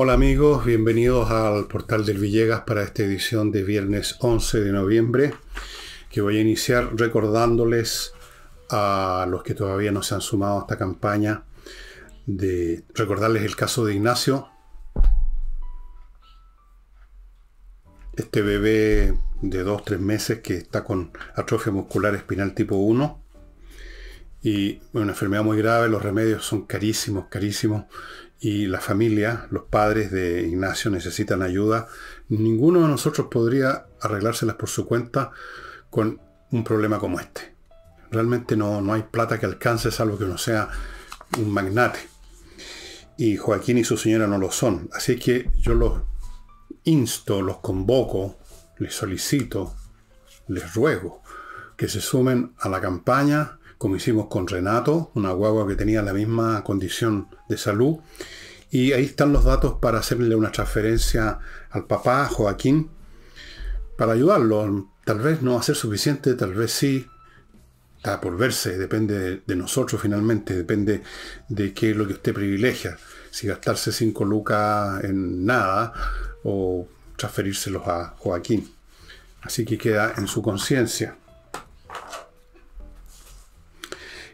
Hola amigos, bienvenidos al portal del Villegas para esta edición de viernes 11 de noviembre, que voy a iniciar recordándoles a los que todavía no se han sumado a esta campaña, de recordarles el caso de Ignacio, este bebé de 2-3 meses que está con atrofia muscular espinal tipo 1 y una enfermedad muy grave, los remedios son carísimos, carísimos y la familia, los padres de Ignacio necesitan ayuda. Ninguno de nosotros podría arreglárselas por su cuenta con un problema como este. Realmente no, no hay plata que alcance salvo que uno sea un magnate. Y Joaquín y su señora no lo son. Así que yo los insto, los convoco, les solicito, les ruego que se sumen a la campaña como hicimos con Renato, una guagua que tenía la misma condición de salud. Y ahí están los datos para hacerle una transferencia al papá, Joaquín, para ayudarlo. Tal vez no va a ser suficiente, tal vez sí. Está por verse, depende de, nosotros finalmente, depende de qué es lo que usted privilegia. Si gastarse 5 lucas en nada o transferírselos a Joaquín. Así que queda en su conciencia.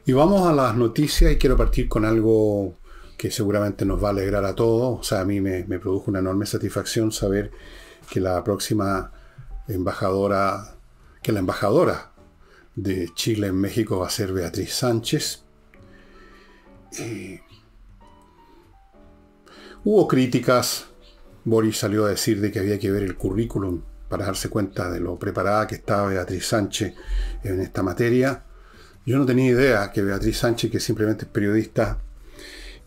Y vamos a las noticias y quiero partir con algo que seguramente nos va a alegrar a todos. O sea, a mí me, produjo una enorme satisfacción saber que la próxima embajadora, que la embajadora de Chile en México va a ser Beatriz Sánchez. Eh, hubo críticas. Boris salió a decir de que había que ver el currículum para darse cuenta de lo preparada que estaba Beatriz Sánchez en esta materia. Yo no tenía idea que Beatriz Sánchez, que simplemente es periodista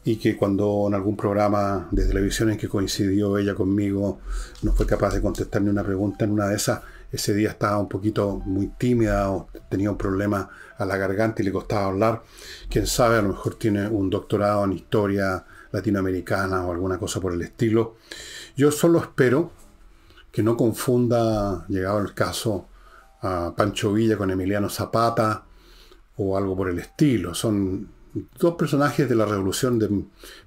y que cuando en algún programa de televisión en que coincidió ella conmigo no fue capaz de contestarme una pregunta en una de esas, ese día estaba un poquito muy tímida o tenía un problema a la garganta y le costaba hablar. Quién sabe, a lo mejor tiene un doctorado en historia latinoamericana o alguna cosa por el estilo. Yo solo espero que no confunda, llegado el caso, a Pancho Villa con Emiliano Zapata, o algo por el estilo. Son dos personajes de la revolución de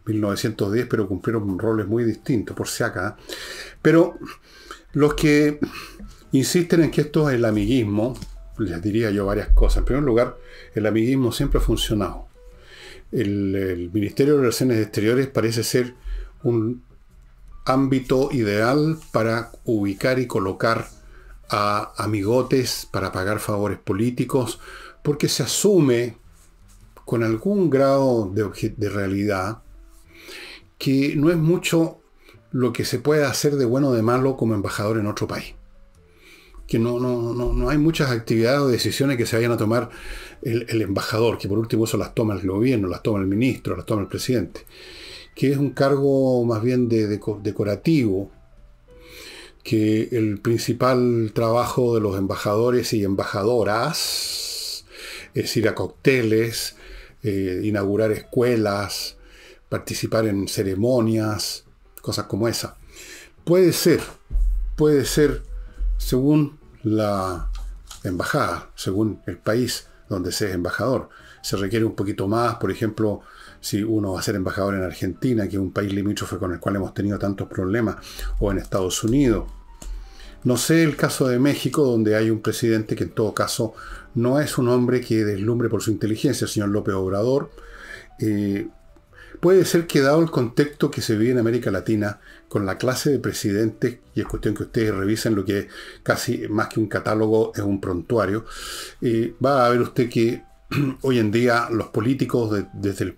1910, pero cumplieron roles muy distintos, por si acá. Pero los que insisten en que esto es el amiguismo, les diría yo varias cosas. En primer lugar, el amiguismo siempre ha funcionado. El, el Ministerio de Relaciones Exteriores parece ser un ámbito ideal para ubicar y colocar a amigotes, para pagar favores políticos, porque se asume con algún grado de, realidad que no es mucho lo que se puede hacer de bueno o de malo como embajador en otro país. Que no, no, hay muchas actividades o decisiones que se vayan a tomar el, embajador, que por último eso las toma el gobierno, las toma el ministro, las toma el presidente. Que es un cargo más bien decorativo, que el principal trabajo de los embajadores y embajadoras eh, es ir a cócteles, eh, inaugurar escuelas, participar en ceremonias, cosas como esa. Puede ser, puede ser según la embajada, según el país donde se es embajador. Se requiere un poquito más, por ejemplo, si uno va a ser embajador en Argentina, que es un país limítrofe con el cual hemos tenido tantos problemas, o en Estados Unidos. No sé el caso de México, donde hay un presidente que en todo caso no es un hombre que deslumbre por su inteligencia, señor López Obrador. Eh, puede ser que dado el contexto que se vive en América Latina, con la clase de presidentes, y es cuestión que ustedes revisen lo que casi más que un catálogo es un prontuario, eh, va a ver usted que hoy en día los políticos desde el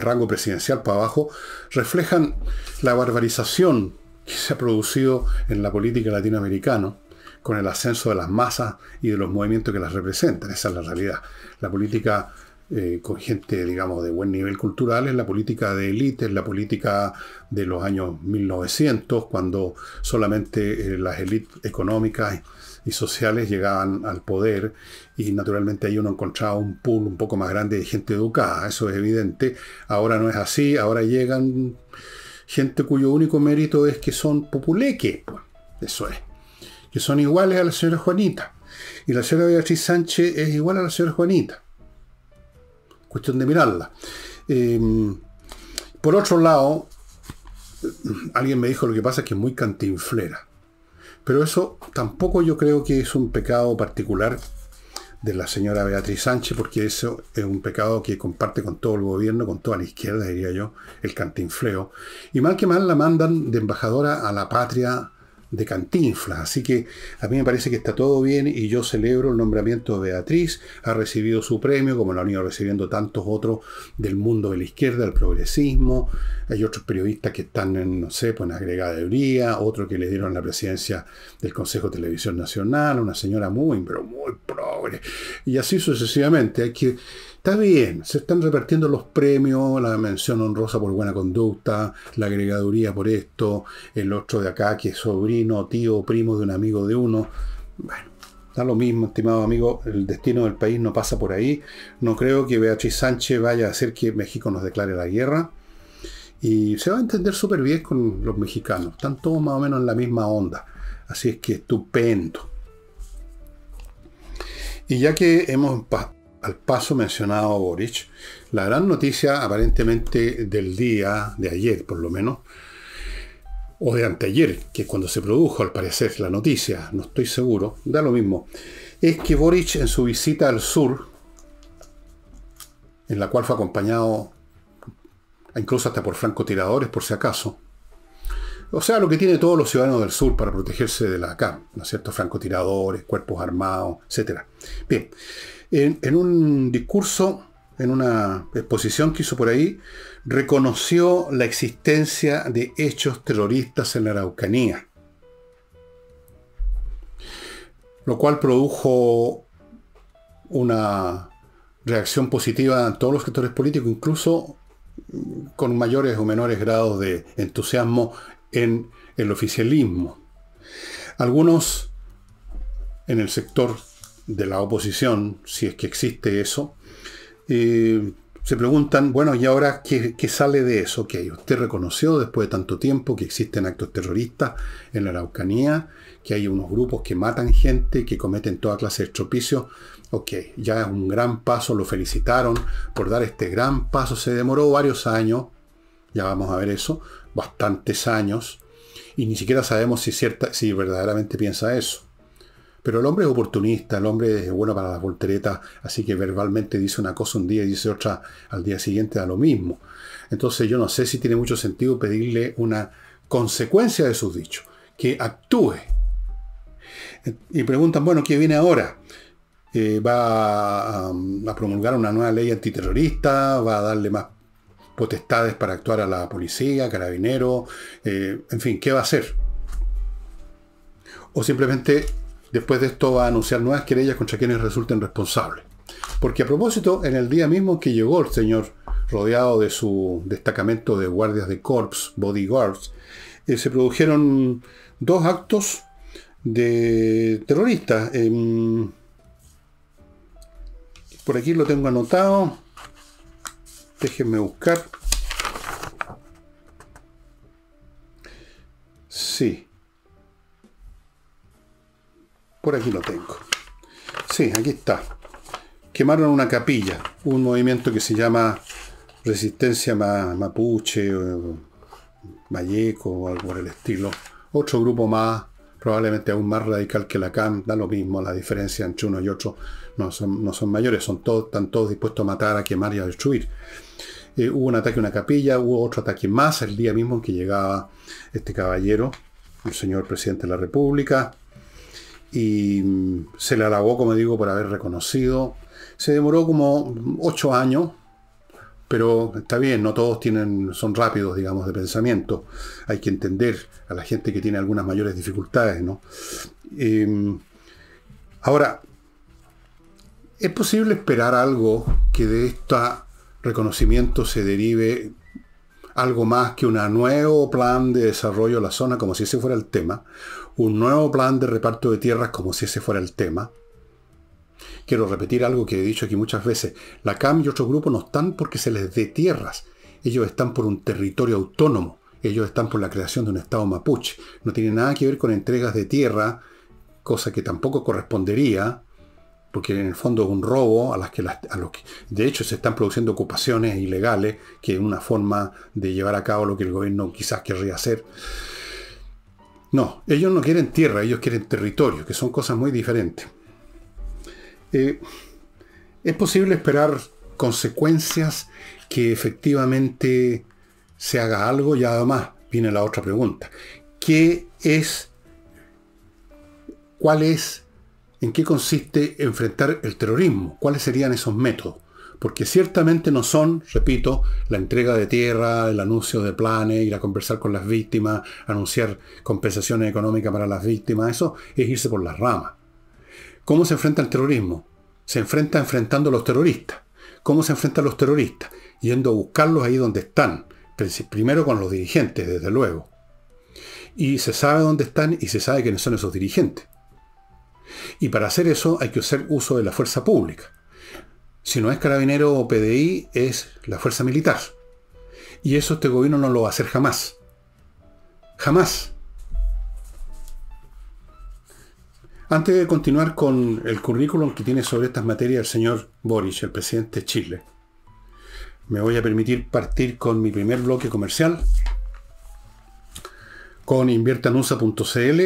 rango presidencial para abajo reflejan la barbarización que se ha producido en la política latinoamericana con el ascenso de las masas y de los movimientos que las representan. Esa es la realidad. La política eh, con gente, digamos, de buen nivel cultural, es la política de élite, es la política de los años 1900, cuando solamente eh, las élites económicas y sociales llegaban al poder y naturalmente ahí uno encontraba un pool un poco más grande de gente educada, eso es evidente. Ahora no es así, ahora llegan gente cuyo único mérito es que son populeque, pues. eso es son iguales a la señora Juanita. Y la señora Beatriz Sánchez es igual a la señora Juanita. Cuestión de mirarla. Em, por otro lado, alguien me dijo lo que pasa es que es muy cantinflera. Pero eso tampoco yo creo que es un pecado particular de la señora Beatriz Sánchez, porque eso es un pecado que comparte con todo el gobierno, con toda la izquierda, diría yo, el cantinfleo. Y mal que mal la mandan de embajadora a la patria de Cantinflas. Así que a mí me parece que está todo bien y yo celebro el nombramiento de Beatriz. Ha recibido su premio, como lo han ido recibiendo tantos otros del mundo de la izquierda, del progresismo. Hay otros periodistas que están en, no sé, pues en agregaduría, Otro que le dieron la presidencia del Consejo de Televisión Nacional, una señora muy, pero muy progre. Y así sucesivamente. Hay que Está bien, se están repartiendo los premios, la mención honrosa por buena conducta, la agregaduría por esto, el otro de acá que es sobrino, tío, primo de un amigo de uno. Bueno, da lo mismo, estimado amigo, el destino del país no pasa por ahí. No creo que Beatriz Sánchez vaya a hacer que México nos declare la guerra. Y se va a entender súper bien con los mexicanos. Están todos más o menos en la misma onda. Así es que estupendo. Y ya que hemos al paso mencionado Boric, la gran noticia aparentemente del día, de ayer por lo menos, o de anteayer, que es cuando se produjo al parecer la noticia, no estoy seguro, da lo mismo, es que Boric en su visita al sur, en la cual fue acompañado incluso hasta por francotiradores por si acaso, o sea, lo que tiene todos los ciudadanos del sur para protegerse de la CAM, ¿no es cierto? Francotiradores, cuerpos armados, etc. Bien, en, un discurso, en una exposición que hizo por ahí, reconoció la existencia de hechos terroristas en la Araucanía. Lo cual produjo una reacción positiva en todos los sectores políticos, incluso con mayores o menores grados de entusiasmo en el oficialismo. Algunos en el sector de la oposición, si es que existe eso, eh, se preguntan, bueno, ¿y ahora qué, sale de eso? Ok, usted reconoció después de tanto tiempo que existen actos terroristas en la Araucanía, que hay unos grupos que matan gente, que cometen toda clase de estropicios. Ok, ya es un gran paso, lo felicitaron por dar este gran paso. Se demoró varios años, ya vamos a ver eso, bastantes años, y ni siquiera sabemos si, cierta, si verdaderamente piensa eso. Pero el hombre es oportunista, el hombre es bueno para las volteretas, así que verbalmente dice una cosa un día y dice otra al día siguiente a lo mismo. Entonces yo no sé si tiene mucho sentido pedirle una consecuencia de sus dichos, que actúe. Y preguntan, bueno, ¿qué viene ahora? Eh, ¿Va a, promulgar una nueva ley antiterrorista? ¿Va a darle más potestades para actuar a la policía, carabinero, eh, en fin, ¿qué va a hacer? O simplemente Después de esto va a anunciar nuevas querellas contra quienes resulten responsables. Porque a propósito, en el día mismo que llegó el señor, rodeado de su destacamento de guardias de corps, bodyguards, eh, se produjeron dos actos de terroristas. Em, por aquí lo tengo anotado. Déjenme buscar. Sí. Por aquí lo tengo. Sí, aquí está. Quemaron una capilla, un movimiento que se llama Resistencia Mapuche, o o algo por el estilo. Otro grupo más, probablemente aún más radical que la CAM, da lo mismo, la diferencia entre uno y otro no son, mayores, son todos, están todos dispuestos a matar, a quemar y a destruir. Eh, hubo un ataque a una capilla, hubo otro ataque más el día mismo en que llegaba este caballero, el señor presidente de la República, y mm, se le alabó, como digo, por haber reconocido. Se demoró como ocho años, pero está bien, no todos tienen, son rápidos, digamos, de pensamiento. Hay que entender a la gente que tiene algunas mayores dificultades, ¿no? Em, ahora, ¿es posible esperar algo que de este reconocimiento se derive algo más que un nuevo plan de desarrollo de la zona, como si ese fuera el tema, un nuevo plan de reparto de tierras como si ese fuera el tema. Quiero repetir algo que he dicho aquí muchas veces. La CAM y otros grupos no están porque se les dé tierras. Ellos están por un territorio autónomo. Ellos están por la creación de un Estado mapuche. No tiene nada que ver con entregas de tierra, cosa que tampoco correspondería, porque en el fondo es un robo a las que, a los que de hecho se están produciendo ocupaciones ilegales, que es una forma de llevar a cabo lo que el gobierno quizás querría hacer. No, ellos no quieren tierra, ellos quieren territorio, que son cosas muy diferentes. Eh, es posible esperar consecuencias que efectivamente se haga algo y además viene la otra pregunta. ¿Qué es, cuál es, en qué consiste enfrentar el terrorismo? ¿Cuáles serían esos métodos? porque ciertamente no son, repito, la entrega de tierra, el anuncio de planes, ir a conversar con las víctimas, anunciar compensaciones económicas para las víctimas, eso es irse por las ramas. ¿Cómo se enfrenta el terrorismo? Se enfrenta enfrentando a los terroristas. ¿Cómo se enfrentan los terroristas? Yendo a buscarlos ahí donde están, primero con los dirigentes, desde luego. Y se sabe dónde están y se sabe quiénes son esos dirigentes. Y para hacer eso hay que hacer uso de la fuerza pública si no es carabinero o PDI, es la fuerza militar. Y eso este gobierno no lo va a hacer jamás. Jamás. Antes de continuar con el currículum que tiene sobre estas materias el señor Boris, el presidente de Chile, me voy a permitir partir con mi primer bloque comercial, con inviertanusa.cl.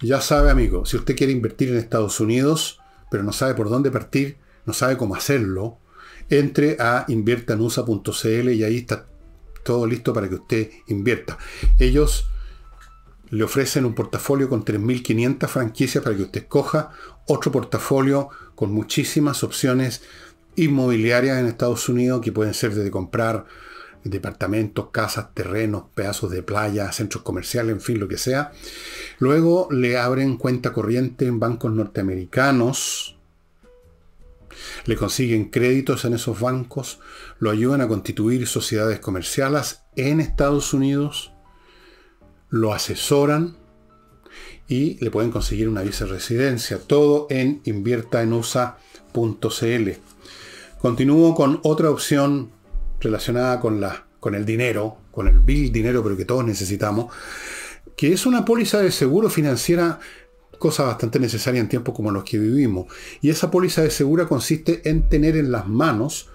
Ya sabe, amigo, si usted quiere invertir en Estados Unidos, pero no sabe por dónde partir, no sabe cómo hacerlo, entre a inviertanusa.cl y ahí está todo listo para que usted invierta. Ellos le ofrecen un portafolio con 3.500 franquicias para que usted escoja, otro portafolio con muchísimas opciones inmobiliarias en Estados Unidos que pueden ser desde comprar departamentos, casas, terrenos, pedazos de playa, centros comerciales, en fin, lo que sea. Luego le abren cuenta corriente en bancos norteamericanos, le consiguen créditos en esos bancos, lo ayudan a constituir sociedades comerciales en Estados Unidos, lo asesoran y le pueden conseguir una visa de residencia. Todo en inviertaenusa.cl. Continúo con otra opción relacionada con, la, con el dinero, con el bill dinero, pero que todos necesitamos, que es una póliza de seguro financiera cosa bastante necesaria en tiempos como los que vivimos. Y esa póliza de segura consiste en tener en las manos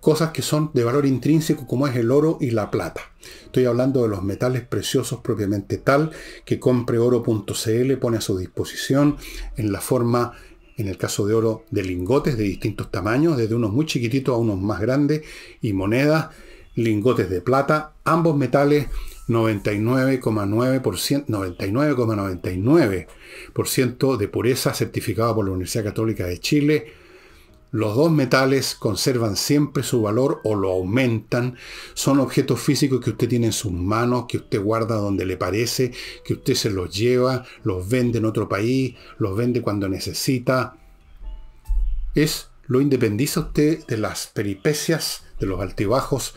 cosas que son de valor intrínseco como es el oro y la plata. Estoy hablando de los metales preciosos propiamente tal que compre compreoro.cl pone a su disposición en la forma en el caso de oro, de lingotes de distintos tamaños, desde unos muy chiquititos a unos más grandes, y monedas, lingotes de plata, ambos metales 99,9%, 99,99% de pureza certificada por la Universidad Católica de Chile. Los dos metales conservan siempre su valor o lo aumentan. Son objetos físicos que usted tiene en sus manos, que usted guarda donde le parece, que usted se los lleva, los vende en otro país, los vende cuando necesita. Es lo independiza usted de las peripecias, de los altibajos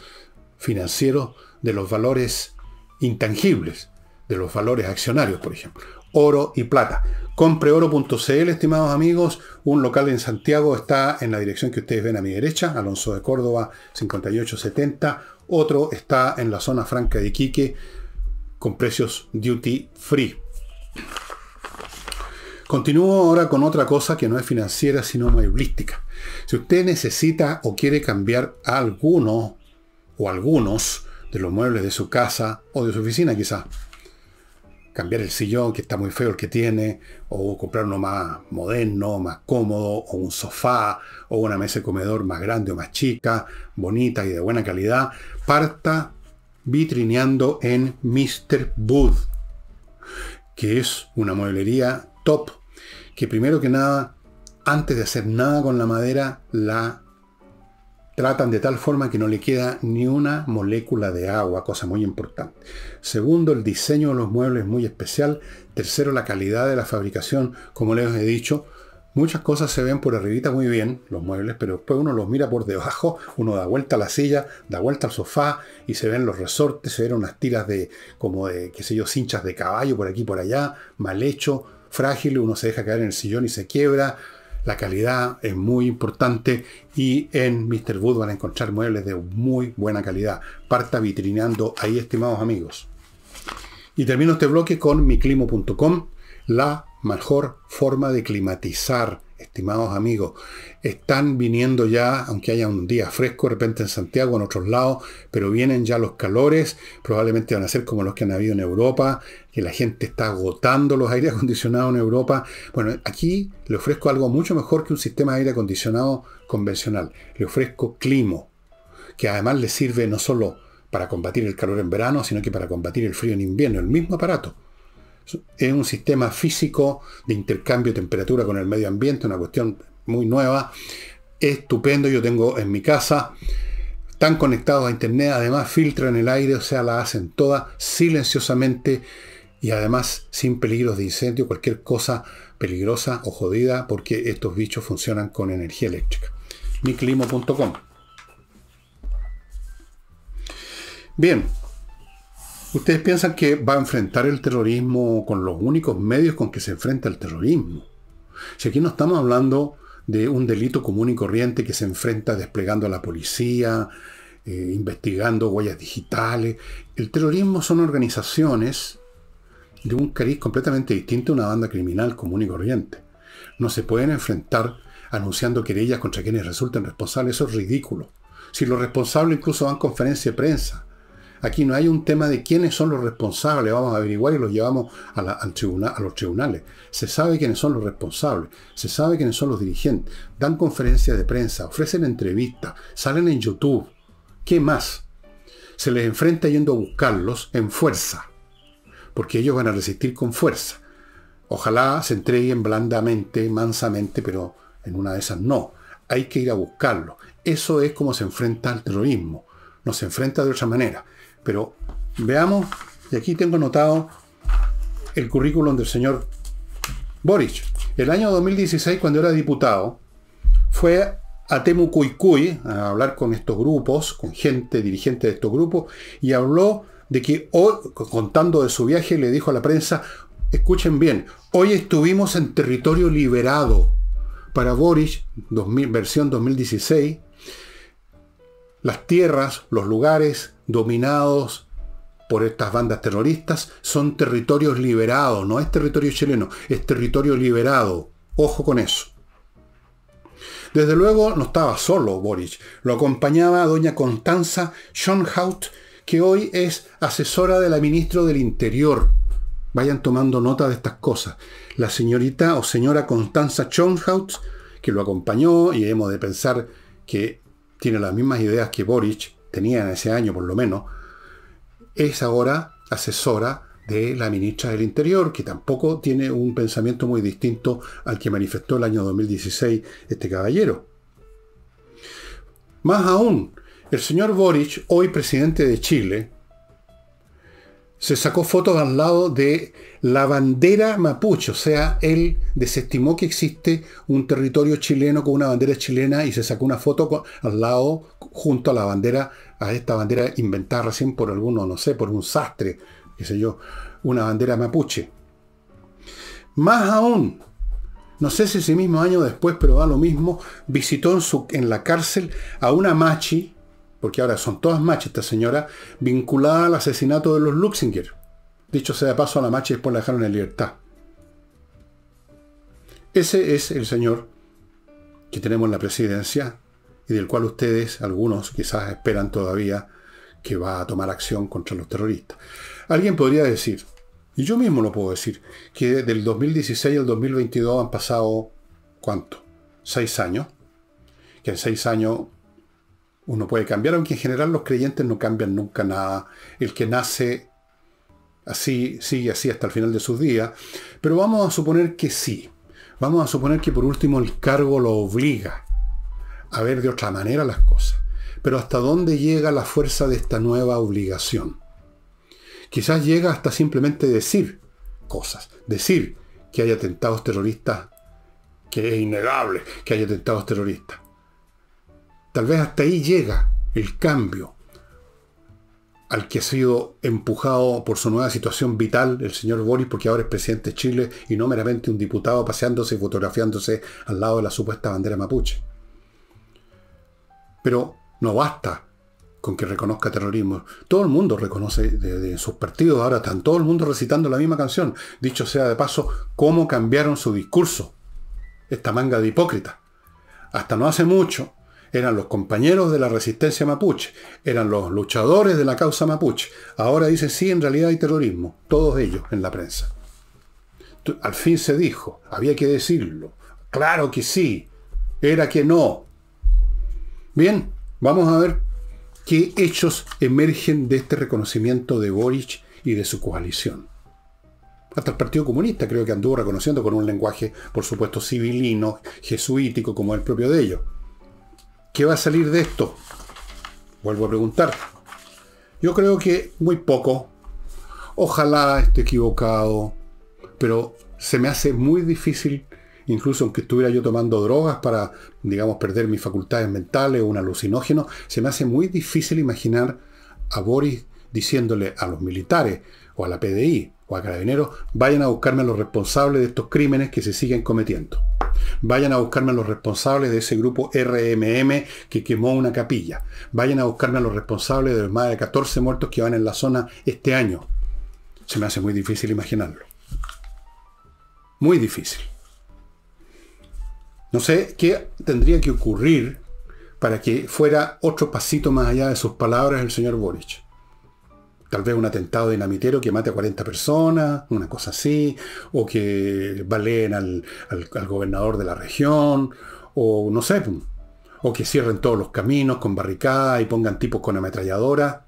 financieros, de los valores intangibles, de los valores accionarios, por ejemplo. Oro y plata. Compreoro.cl, estimados amigos, un local en Santiago está en la dirección que ustedes ven a mi derecha, Alonso de Córdoba 5870. Otro está en la zona franca de Iquique con precios duty free. Continúo ahora con otra cosa que no es financiera, sino mueblística. Si usted necesita o quiere cambiar alguno o algunos de los muebles de su casa o de su oficina quizás Cambiar el sillón, que está muy feo el que tiene, o comprar uno más moderno, más cómodo, o un sofá, o una mesa de comedor más grande o más chica, bonita y de buena calidad. Parta vitrineando en mister Booth, que es una mueblería top, que primero que nada, antes de hacer nada con la madera, la tratan de tal forma que no le queda ni una molécula de agua, cosa muy importante. Segundo, el diseño de los muebles es muy especial. Tercero, la calidad de la fabricación, como les he dicho. Muchas cosas se ven por arribita muy bien, los muebles, pero después uno los mira por debajo, uno da vuelta a la silla, da vuelta al sofá y se ven los resortes, se ven unas tiras de, como de, qué sé yo, cinchas de caballo por aquí y por allá, mal hecho, frágil, uno se deja caer en el sillón y se quiebra, la calidad es muy importante y en Mr. Wood van a encontrar muebles de muy buena calidad. Parta vitrineando ahí, estimados amigos. Y termino este bloque con miclimo.com, la mejor forma de climatizar estimados amigos, están viniendo ya, aunque haya un día fresco de repente en Santiago, en otros lados, pero vienen ya los calores, probablemente van a ser como los que han habido en Europa, que la gente está agotando los aire acondicionados en Europa. Bueno, aquí le ofrezco algo mucho mejor que un sistema de aire acondicionado convencional. Le ofrezco Climo, que además le sirve no solo para combatir el calor en verano, sino que para combatir el frío en invierno, el mismo aparato es un sistema físico de intercambio de temperatura con el medio ambiente, una cuestión muy nueva. Estupendo, yo tengo en mi casa. Están conectados a internet, además filtran el aire, o sea, la hacen toda silenciosamente y además sin peligros de incendio, cualquier cosa peligrosa o jodida, porque estos bichos funcionan con energía eléctrica. miclimo.com Bien, ¿Ustedes piensan que va a enfrentar el terrorismo con los únicos medios con que se enfrenta el terrorismo? Si aquí no estamos hablando de un delito común y corriente que se enfrenta desplegando a la policía, eh, investigando huellas digitales. El terrorismo son organizaciones de un cariz completamente distinto a una banda criminal común y corriente. No se pueden enfrentar anunciando querellas contra quienes resulten responsables. Eso es ridículo. Si los responsables incluso dan conferencia de prensa Aquí no hay un tema de quiénes son los responsables, vamos a averiguar y los llevamos a, los tribunales. Se sabe quiénes son los responsables, se sabe quiénes son los dirigentes, dan conferencias de prensa, ofrecen entrevistas, salen en YouTube. ¿Qué más? Se les enfrenta yendo a buscarlos en fuerza, porque ellos van a resistir con fuerza. Ojalá se entreguen blandamente, mansamente, pero en una de esas no. Hay que ir a buscarlos. Eso es como se enfrenta al terrorismo. ...no se enfrenta de otra manera. Pero veamos, y aquí tengo anotado el currículum del señor Boric. El año 2016, cuando era diputado, fue a Temu a hablar con estos grupos, con gente dirigente de estos grupos, y habló de que, contando de su viaje, le dijo a la prensa, escuchen bien, hoy estuvimos en territorio liberado. Para Boric, versión 2016, las tierras, los lugares dominados por estas bandas terroristas son territorios liberados, no es territorio chileno, es territorio liberado. Ojo con eso. Desde luego no estaba solo Boric, lo acompañaba doña Constanza Schonhaut, que hoy es asesora de la ministra del Interior. Vayan tomando nota de estas cosas. La señorita o señora Constanza Schonhaut, que lo acompañó, y hemos de pensar que tiene las mismas ideas que Boric tenía en ese año por lo menos, es ahora asesora de la ministra del Interior, que tampoco tiene un pensamiento muy distinto al que manifestó el año 2016 este caballero. Más aún, el señor Boric, hoy presidente de Chile, se sacó fotos al lado de la bandera mapuche, o sea, él desestimó que existe un territorio chileno con una bandera chilena y se sacó una foto al lado junto a la bandera, a esta bandera inventada recién por alguno, no sé, por un sastre, qué sé yo, una bandera mapuche. Más aún, no sé si ese mismo año después, pero va lo mismo, visitó en la cárcel a una machi, porque ahora son todas machas esta señora, vinculada al asesinato de los Luxinger. Dicho sea de paso, a la macha y después la dejaron en libertad. Ese es el señor que tenemos en la presidencia y del cual ustedes, algunos quizás esperan todavía que va a tomar acción contra los terroristas. Alguien podría decir, y yo mismo lo puedo decir, que del 2016 al 2022 han pasado, ¿cuánto? Seis años. Que en seis años uno puede cambiar, aunque en general los creyentes no cambian nunca nada. El que nace así, sigue así hasta el final de sus días. Pero vamos a suponer que sí. Vamos a suponer que por último el cargo lo obliga a ver de otra manera las cosas. Pero ¿hasta dónde llega la fuerza de esta nueva obligación? Quizás llega hasta simplemente decir cosas. Decir que hay atentados terroristas, que es innegable que hay atentados terroristas. Tal vez hasta ahí llega el cambio al que ha sido empujado por su nueva situación vital el señor Boris, porque ahora es presidente de Chile y no meramente un diputado paseándose y fotografiándose al lado de la supuesta bandera mapuche. Pero no basta con que reconozca terrorismo. Todo el mundo reconoce de, sus partidos, ahora están todo el mundo recitando la misma canción. Dicho sea de paso, cómo cambiaron su discurso. Esta manga de hipócrita. Hasta no hace mucho, eran los compañeros de la resistencia mapuche, eran los luchadores de la causa mapuche. Ahora dice sí, en realidad hay terrorismo, todos ellos en la prensa. Al fin se dijo, había que decirlo. Claro que sí, era que no. Bien, vamos a ver qué hechos emergen de este reconocimiento de Boric y de su coalición. Hasta el Partido Comunista creo que anduvo reconociendo con un lenguaje, por supuesto, civilino, jesuítico, como el propio de ellos. ¿Qué va a salir de esto? Vuelvo a preguntar. Yo creo que muy poco. Ojalá esté equivocado. Pero se me hace muy difícil, incluso aunque estuviera yo tomando drogas para, digamos, perder mis facultades mentales o un alucinógeno, se me hace muy difícil imaginar a Boris diciéndole a los militares o a la PDI, o a carabineros, vayan a buscarme a los responsables de estos crímenes que se siguen cometiendo. Vayan a buscarme a los responsables de ese grupo RMM que quemó una capilla. Vayan a buscarme a los responsables de los más de 14 muertos que van en la zona este año. Se me hace muy difícil imaginarlo. Muy difícil. No sé qué tendría que ocurrir para que fuera otro pasito más allá de sus palabras el señor Boric. Tal vez un atentado dinamitero que mate a 40 personas, una cosa así, o que baleen al, gobernador de la región, o no sé, o que cierren todos los caminos con barricadas y pongan tipos con ametralladora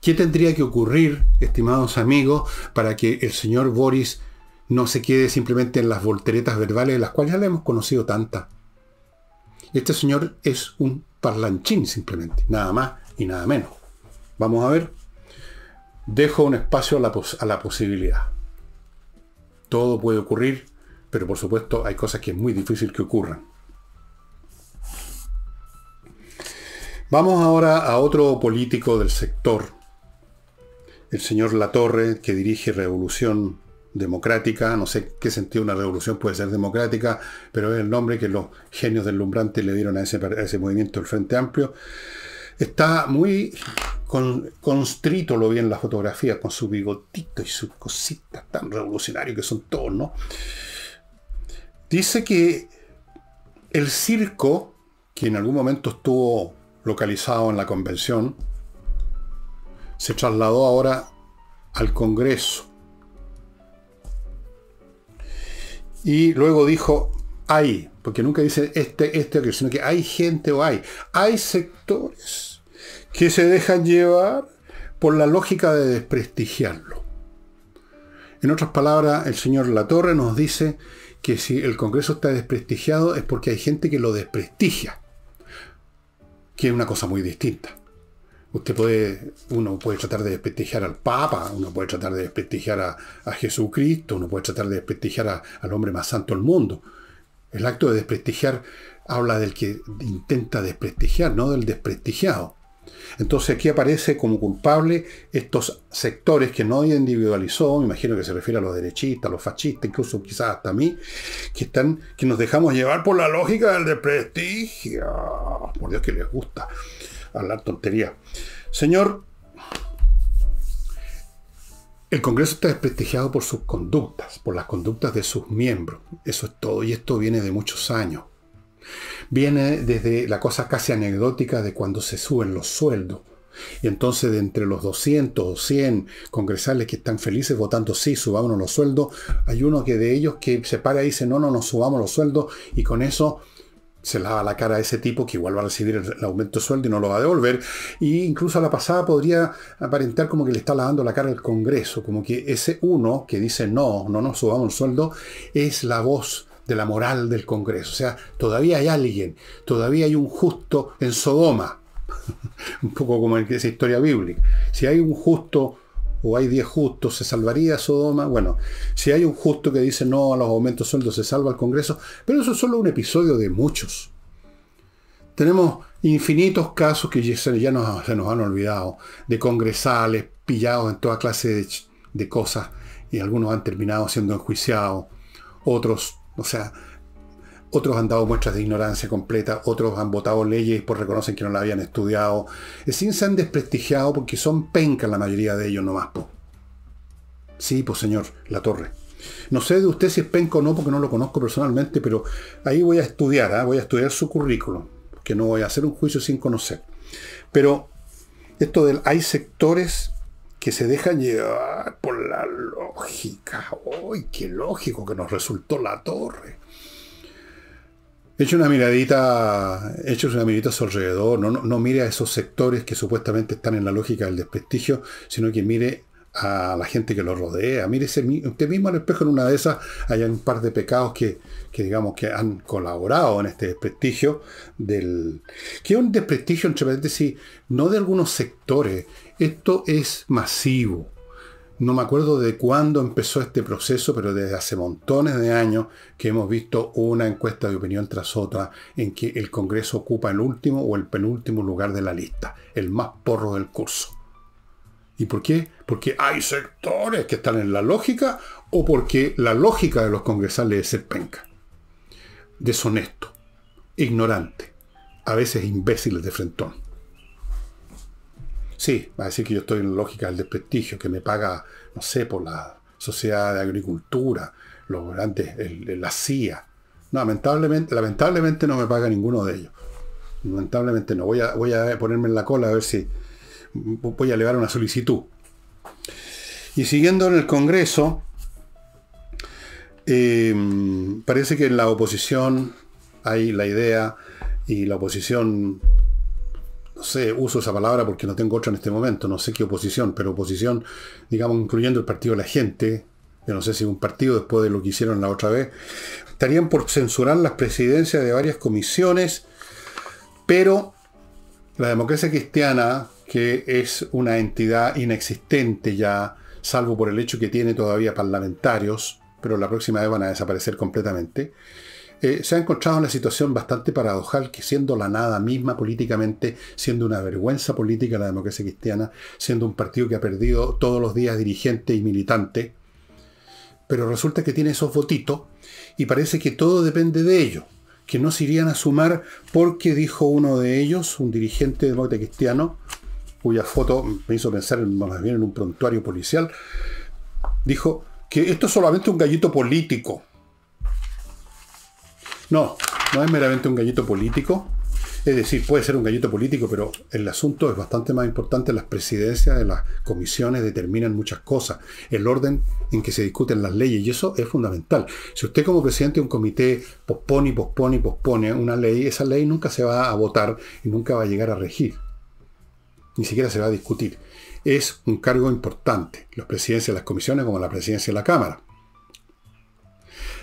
¿Qué tendría que ocurrir, estimados amigos, para que el señor Boris no se quede simplemente en las volteretas verbales de las cuales ya le hemos conocido tanta Este señor es un parlanchín simplemente, nada más y nada menos. Vamos a ver dejo un espacio a la, posibilidad. Todo puede ocurrir, pero por supuesto hay cosas que es muy difícil que ocurran. Vamos ahora a otro político del sector, el señor Latorre, que dirige Revolución Democrática. No sé qué sentido una revolución puede ser democrática, pero es el nombre que los genios del lumbrante le dieron a ese, a ese movimiento del Frente Amplio. Está muy constrito lo bien la fotografía, con su bigotito y sus cositas tan revolucionarios que son todos, ¿no? Dice que el circo, que en algún momento estuvo localizado en la convención, se trasladó ahora al Congreso. Y luego dijo, hay, porque nunca dice este, este, sino que hay gente o hay. Hay sectores que se dejan llevar por la lógica de desprestigiarlo. En otras palabras, el señor Latorre nos dice que si el Congreso está desprestigiado es porque hay gente que lo desprestigia, que es una cosa muy distinta. Usted puede, uno puede tratar de desprestigiar al Papa, uno puede tratar de desprestigiar a, Jesucristo, uno puede tratar de desprestigiar al hombre más santo del mundo, el acto de desprestigiar habla del que intenta desprestigiar, no del desprestigiado. Entonces aquí aparece como culpable estos sectores que no individualizó, me imagino que se refiere a los derechistas, a los fascistas, incluso quizás hasta a mí, que, que nos dejamos llevar por la lógica del desprestigio. Por Dios que les gusta hablar tontería. Señor, el Congreso está desprestigiado por sus conductas, por las conductas de sus miembros. Eso es todo, y esto viene de muchos años. Viene desde la cosa casi anecdótica de cuando se suben los sueldos. Y entonces de entre los 200 o 100 congresales que están felices votando sí, subámonos los sueldos, hay uno que de ellos que se para y dice no, no, no subamos los sueldos y con eso se lava la cara a ese tipo que igual va a recibir el aumento de sueldo y no lo va a devolver. Y incluso a la pasada podría aparentar como que le está lavando la cara al Congreso, como que ese uno que dice no, no nos subamos el sueldo, es la voz de la moral del Congreso. O sea, todavía hay alguien, todavía hay un justo en Sodoma. un poco como en esa historia bíblica. Si hay un justo o hay 10 justos, ¿se salvaría Sodoma? Bueno, si hay un justo que dice no a los aumentos de sueldos, se salva el Congreso, pero eso es solo un episodio de muchos. Tenemos infinitos casos que ya se nos han olvidado, de congresales pillados en toda clase de, de cosas, y algunos han terminado siendo enjuiciados, otros, o sea, otros han dado muestras de ignorancia completa, otros han votado leyes por pues reconocen que no la habían estudiado. Es decir, se han desprestigiado porque son pencas la mayoría de ellos nomás, po. Sí, pues señor, la torre. No sé de usted si es penca o no, porque no lo conozco personalmente, pero ahí voy a estudiar, ¿ah? voy a estudiar su currículo que no voy a hacer un juicio sin conocer. Pero esto del hay sectores que se dejan llevar por la lógica. ¡Uy, qué lógico que nos resultó la torre! Eche una miradita, una miradita a su alrededor, no, mire a esos sectores que supuestamente están en la lógica del desprestigio, sino que mire a la gente que lo rodea, Mire usted mismo al espejo en una de esas, hay un par de pecados que, que digamos que han colaborado en este desprestigio del... que es un desprestigio, entre paréntesis, no de algunos sectores, esto es masivo no me acuerdo de cuándo empezó este proceso, pero desde hace montones de años que hemos visto una encuesta de opinión tras otra en que el Congreso ocupa el último o el penúltimo lugar de la lista, el más porro del curso. ¿Y por qué? Porque hay sectores que están en la lógica o porque la lógica de los congresales es ser penca. Deshonesto, ignorante, a veces imbéciles de frentón. Sí, va a decir que yo estoy en lógica del desprestigio, que me paga, no sé, por la Sociedad de Agricultura, los grandes, la CIA. lamentablemente, lamentablemente no me paga ninguno de ellos. Lamentablemente no. Voy a, voy a ponerme en la cola a ver si voy a elevar una solicitud. Y siguiendo en el Congreso, eh, parece que en la oposición hay la idea y la oposición no sé, uso esa palabra porque no tengo otra en este momento, no sé qué oposición, pero oposición, digamos, incluyendo el partido de la gente, yo no sé si un partido después de lo que hicieron la otra vez, estarían por censurar las presidencias de varias comisiones, pero la democracia cristiana, que es una entidad inexistente ya, salvo por el hecho que tiene todavía parlamentarios, pero la próxima vez van a desaparecer completamente, eh, se ha encontrado en una situación bastante paradojal que siendo la nada misma políticamente, siendo una vergüenza política la democracia cristiana, siendo un partido que ha perdido todos los días dirigente y militante, pero resulta que tiene esos votitos y parece que todo depende de ellos, que no se irían a sumar porque dijo uno de ellos, un dirigente de democracia cristiano, cuya foto me hizo pensar más bien en un prontuario policial, dijo que esto es solamente un gallito político. No, no es meramente un gallito político. Es decir, puede ser un gallito político, pero el asunto es bastante más importante. Las presidencias de las comisiones determinan muchas cosas. El orden en que se discuten las leyes, y eso es fundamental. Si usted como presidente de un comité pospone y pospone y pospone una ley, esa ley nunca se va a votar y nunca va a llegar a regir. Ni siquiera se va a discutir. Es un cargo importante. Las presidencias de las comisiones como la presidencia de la Cámara.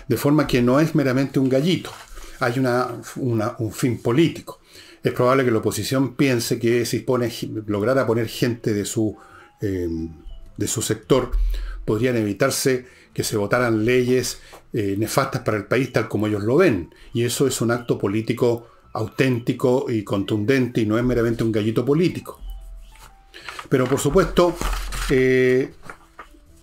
De forma que no es meramente un gallito, hay un fin político. Es probable que la oposición piense que si lograra poner gente de su, em, de su sector, podrían evitarse que se votaran leyes eh, nefastas para el país tal como ellos lo ven. Y eso es un acto político auténtico y contundente y no es meramente un gallito político. Pero por supuesto, eh,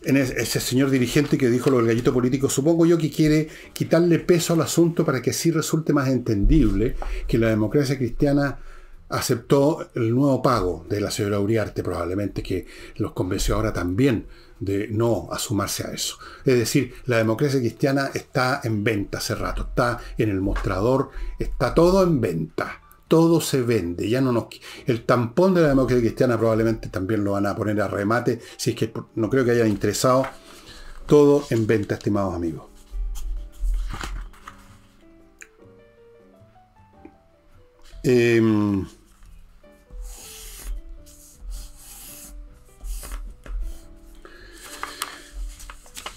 ese señor dirigente que dijo lo del gallito político, supongo yo que quiere quitarle peso al asunto para que sí resulte más entendible que la democracia cristiana aceptó el nuevo pago de la señora Uriarte, probablemente que los convenció ahora también de no asumarse a eso. Es decir, la democracia cristiana está en venta hace rato, está en el mostrador, está todo en venta todo se vende. Ya no nos, el tampón de la democracia cristiana probablemente también lo van a poner a remate, si es que no creo que haya interesado. Todo en venta, estimados amigos. Em,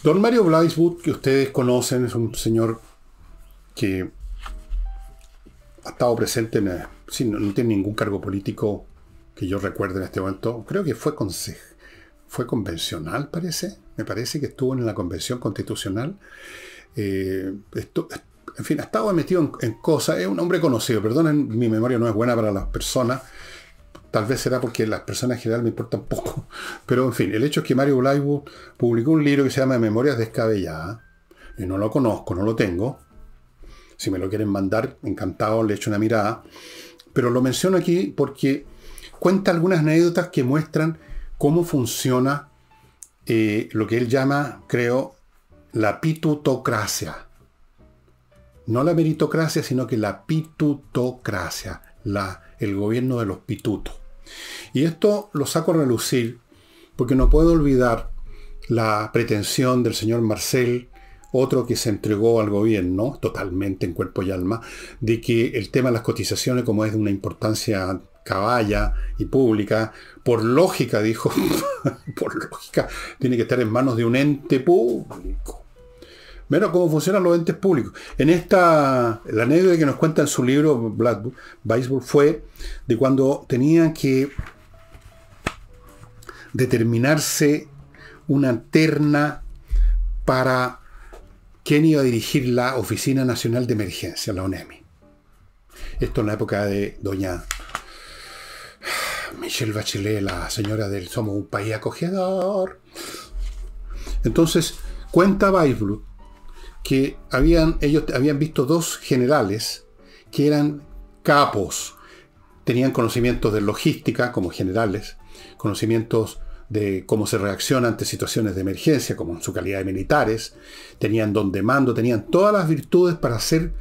don Mario Blaiswood, que ustedes conocen, es un señor que ha estado presente, no, tiene ningún cargo político que yo recuerde en este momento. Creo que fue, fue convencional, parece. Me parece que estuvo en la convención constitucional. Eh, esto, en fin, ha estado metido en, cosas. Es un hombre conocido. Perdonen, mi memoria no es buena para las personas. Tal vez será porque las personas en general me importan poco. Pero en fin, el hecho es que Mario Blywood publicó un libro que se llama Memorias Descabelladas. Y no lo conozco, no lo tengo. Si me lo quieren mandar, encantado, le echo una mirada. Pero lo menciono aquí porque cuenta algunas anécdotas que muestran cómo funciona eh, lo que él llama, creo, la pitutocracia. No la meritocracia, sino que la pitutocracia, la, el gobierno de los pitutos. Y esto lo saco a relucir porque no puedo olvidar la pretensión del señor Marcel otro que se entregó al gobierno, totalmente en cuerpo y alma, de que el tema de las cotizaciones, como es de una importancia caballa y pública, por lógica, dijo, por lógica, tiene que estar en manos de un ente público. mira cómo funcionan los entes públicos. En esta, la anécdota que nos cuenta en su libro Black Baseball fue de cuando tenían que determinarse una terna para quién iba a dirigir la Oficina Nacional de Emergencia, la ONEMI. Esto en la época de doña Michelle Bachelet, la señora del Somos un país acogedor. Entonces, cuenta Weisblut que habían, ellos habían visto dos generales que eran capos, tenían conocimientos de logística como generales, conocimientos de cómo se reacciona ante situaciones de emergencia, como en su calidad de militares, tenían don de mando, tenían todas las virtudes para hacer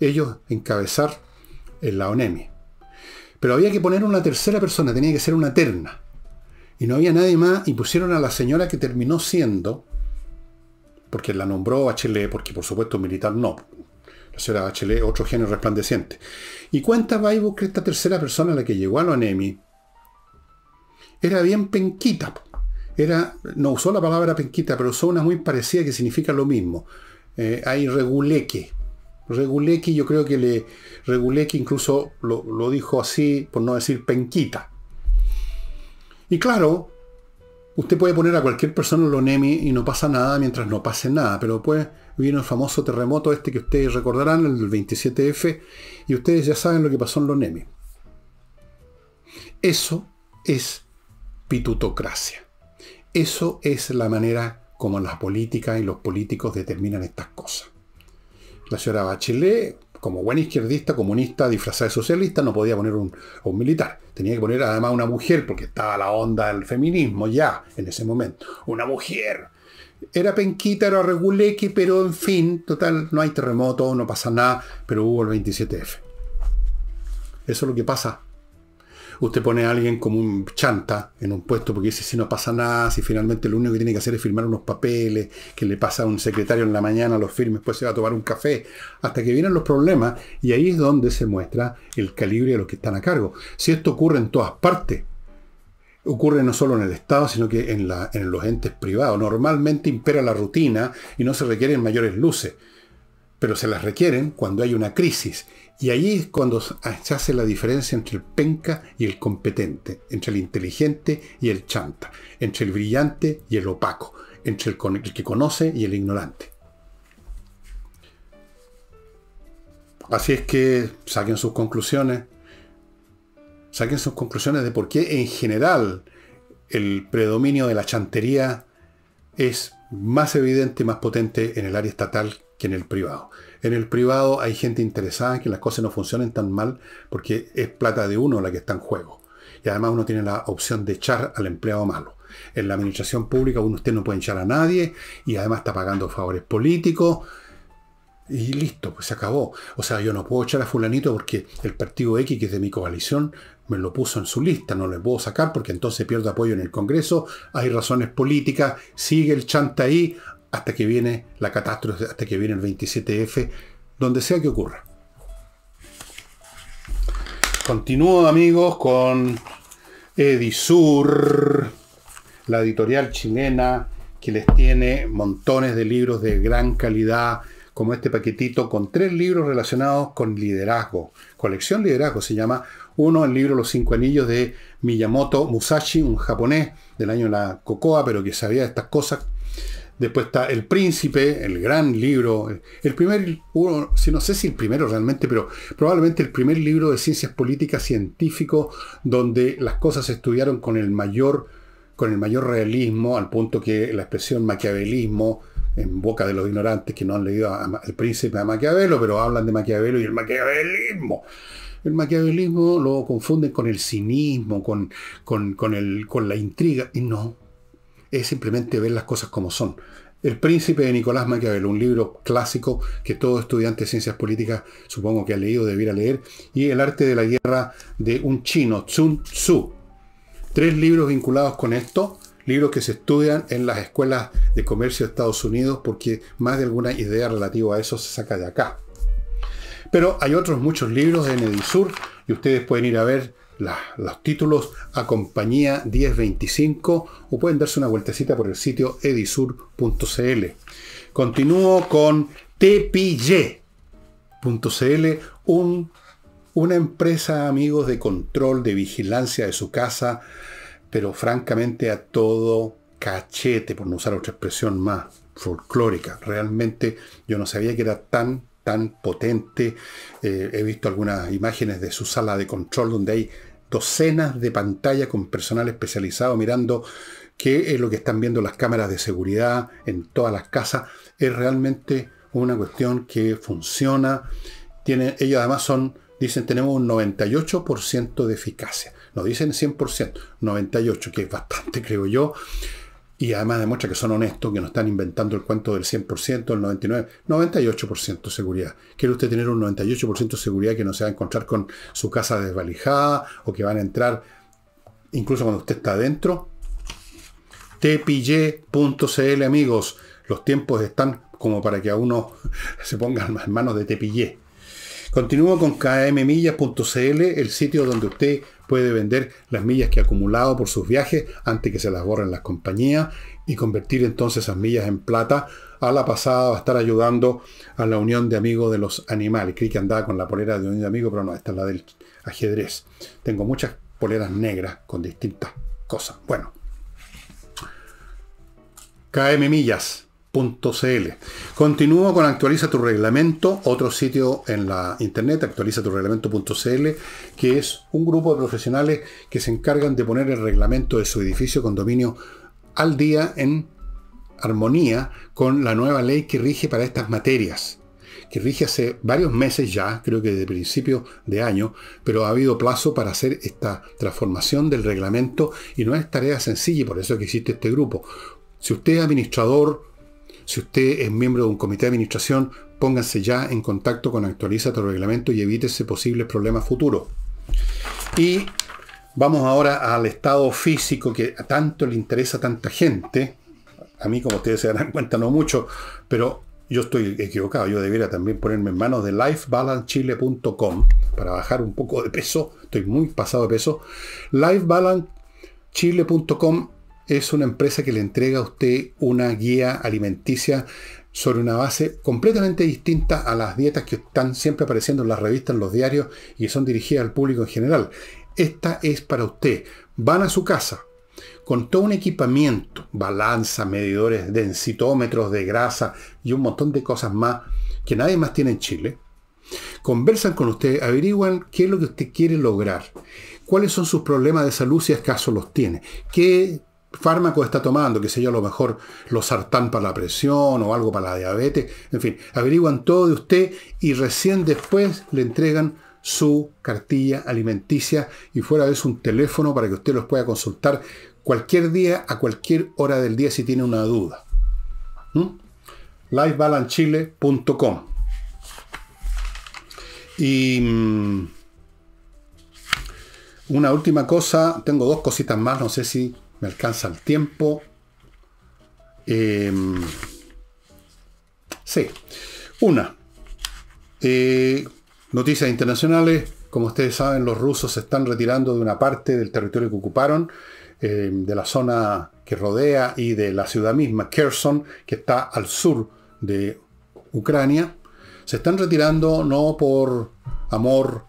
ellos encabezar en eh, la ONEMI. Pero había que poner una tercera persona, tenía que ser una terna. Y no había nadie más y pusieron a la señora que terminó siendo, porque la nombró HLE, porque por supuesto militar no. La señora HLE, otro genio resplandeciente. Y cuenta Baibu que esta tercera persona, la que llegó a la ONEMI, era bien penquita. Era, no usó la palabra penquita, pero usó una muy parecida que significa lo mismo. Eh, hay reguleque. Reguleque yo creo que le Reguleque incluso lo, dijo así, por no decir penquita. Y claro, Usted puede poner a cualquier persona lo Nemi y no pasa nada mientras no pase nada, pero pues vino el famoso terremoto este que ustedes recordarán, el 27F, y ustedes ya saben lo que pasó en Nemi. Eso es pitutocracia. Eso es la manera como las políticas y los políticos determinan estas cosas. La señora Bachelet, como buena izquierdista, comunista, disfrazada de socialista, no podía poner un, militar. Tenía que poner además una mujer, porque estaba la onda del feminismo ya en ese momento. Una mujer. Era penquita, era reguleque, pero en fin, total, no hay terremoto, no pasa nada, pero hubo el 27F. Eso es lo que pasa usted pone a alguien como un chanta en un puesto porque dice si no pasa nada, si finalmente lo único que tiene que hacer es firmar unos papeles, que le pasa a un secretario en la mañana, los firmes, después se va a tomar un café, hasta que vienen los problemas y ahí es donde se muestra el calibre de los que están a cargo. Si esto ocurre en todas partes, ocurre no solo en el Estado, sino que en los entes privados. Normalmente impera la rutina y no se requieren mayores luces, pero se las requieren cuando hay una crisis y ahí es cuando ah, se hace la diferencia entre el penca y el competente, entre el inteligente y el chanta, entre el brillante y el opaco, entre el, el que conoce y el ignorante. Así es que saquen sus conclusiones, saquen sus conclusiones de por qué en general el predominio de la chantería es más evidente, más potente en el área estatal que en el privado. En el privado hay gente interesada en que las cosas no funcionen tan mal porque es plata de uno la que está en juego. Y además uno tiene la opción de echar al empleado malo. En la administración pública uno usted no puede echar a nadie y además está pagando favores políticos. Y listo, pues se acabó. O sea, yo no puedo echar a fulanito porque el partido X, que es de mi coalición, me lo puso en su lista, no le puedo sacar porque entonces pierdo apoyo en el Congreso, hay razones políticas, sigue el chanta ahí, hasta que viene la catástrofe, hasta que viene el 27F, donde sea que ocurra. Continúo amigos con Edisur, la editorial chilena que les tiene montones de libros de gran calidad, como este paquetito con tres libros relacionados con liderazgo. Colección Liderazgo se llama. Uno, el libro Los Cinco Anillos de Miyamoto Musashi, un japonés del año de la Cocoa, pero que sabía de estas cosas Después está El Príncipe, el gran libro, el primer, uno, si no sé si el primero realmente, pero probablemente el primer libro de ciencias políticas científicos donde las cosas se estudiaron con el mayor, con el mayor realismo, al punto que la expresión maquiavelismo, en boca de los ignorantes que no han leído El Príncipe a Maquiavelo, pero hablan de Maquiavelo y el maquiavelismo. El maquiavelismo lo confunden con el cinismo, con, con, el, con la intriga, y no, es simplemente ver las cosas como son. El príncipe de Nicolás Maquiavelo, un libro clásico que todo estudiante de ciencias políticas supongo que ha leído, debiera leer, y El arte de la guerra de un chino, Tsun Tzu. Tres libros vinculados con esto, libros que se estudian en las escuelas de comercio de Estados Unidos porque más de alguna idea relativa a eso se saca de acá. Pero hay otros muchos libros en Edisur y ustedes pueden ir a ver los títulos a compañía 1025 o pueden darse una vueltecita por el sitio edisur.cl. Continúo con tpy.cl, un, una empresa, amigos, de control, de vigilancia de su casa, pero francamente a todo cachete, por no usar otra expresión más folclórica. Realmente yo no sabía que era tan tan potente. Eh, he visto algunas imágenes de su sala de control donde hay docenas de pantallas con personal especializado mirando qué es lo que están viendo las cámaras de seguridad en todas las casas. Es realmente una cuestión que funciona. Tiene, ellos además son, dicen, tenemos un 98% de eficacia. No dicen 100%, 98%, que es bastante, creo yo y además demuestra que son honestos, que no están inventando el cuento del 100%, el 99%, 98% de seguridad. Quiere usted tener un 98% de seguridad que no se va a encontrar con su casa desvalijada o que van a entrar, incluso cuando usted está adentro. Tepille.cl amigos, los tiempos están como para que a uno se ponga en manos de Tepille. Continúo con kmmillas.cl, el sitio donde usted puede vender las millas que ha acumulado por sus viajes antes que se las borren las compañías y convertir entonces esas millas en plata. A la pasada va a estar ayudando a la Unión de Amigos de los Animales. Creí que andaba con la polera de Unión de Amigos, pero no, esta es la del ajedrez. Tengo muchas poleras negras con distintas cosas. Bueno. KM Millas. .cl. Continúo con Actualiza tu reglamento, otro sitio en la internet, actualiza tu reglamento.cl que es un grupo de profesionales que se encargan de poner el reglamento de su edificio condominio al día en armonía con la nueva ley que rige para estas materias que rige hace varios meses ya, creo que desde principio de año, pero ha habido plazo para hacer esta transformación del reglamento y no es tarea sencilla y por eso que existe este grupo. Si usted es administrador, si usted es miembro de un comité de administración, póngase ya en contacto con Actualiza tu reglamento y evítese posibles problemas futuros. Y vamos ahora al estado físico que a tanto le interesa a tanta gente. A mí, como ustedes se darán cuenta, no mucho, pero yo estoy equivocado. Yo debiera también ponerme en manos de lifebalancechile.com para bajar un poco de peso. Estoy muy pasado de peso. Lifebalancechile.com es una empresa que le entrega a usted una guía alimenticia sobre una base completamente distinta a las dietas que están siempre apareciendo en las revistas, en los diarios y son dirigidas al público en general. Esta es para usted. Van a su casa con todo un equipamiento, balanza, medidores, densitómetros de grasa y un montón de cosas más que nadie más tiene en Chile. Conversan con usted, averiguan qué es lo que usted quiere lograr, cuáles son sus problemas de salud si acaso los tiene, qué fármaco está tomando, que sé yo, a lo mejor los sartán para la presión o algo para la diabetes, en fin, averiguan todo de usted y recién después le entregan su cartilla alimenticia y fuera de eso un teléfono para que usted los pueda consultar cualquier día, a cualquier hora del día si tiene una duda. ¿Mm? y mm, una última cosa, tengo dos cositas más, no sé si me alcanza el tiempo. Em, sí. Una. Eh, noticias internacionales. Como ustedes saben, los rusos se están retirando de una parte del territorio que ocuparon, em, de la zona que rodea y de la ciudad misma, Kherson, que está al sur de Ucrania. Se están retirando no por amor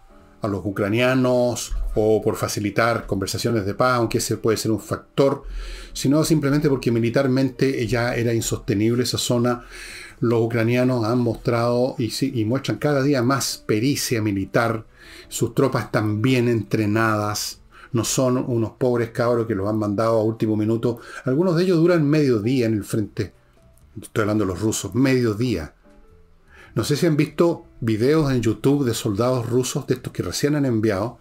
a los ucranianos o por facilitar conversaciones de paz, aunque ese puede ser un factor, sino simplemente porque militarmente ya era insostenible esa zona. Los ucranianos han mostrado y, y muestran cada día más pericia militar, sus tropas están bien entrenadas, no son unos pobres cabros que los han mandado a último minuto. Algunos de ellos duran medio día en el frente. Estoy hablando de los rusos, medio día. No sé si han visto videos en YouTube de soldados rusos, de estos que recién han enviado,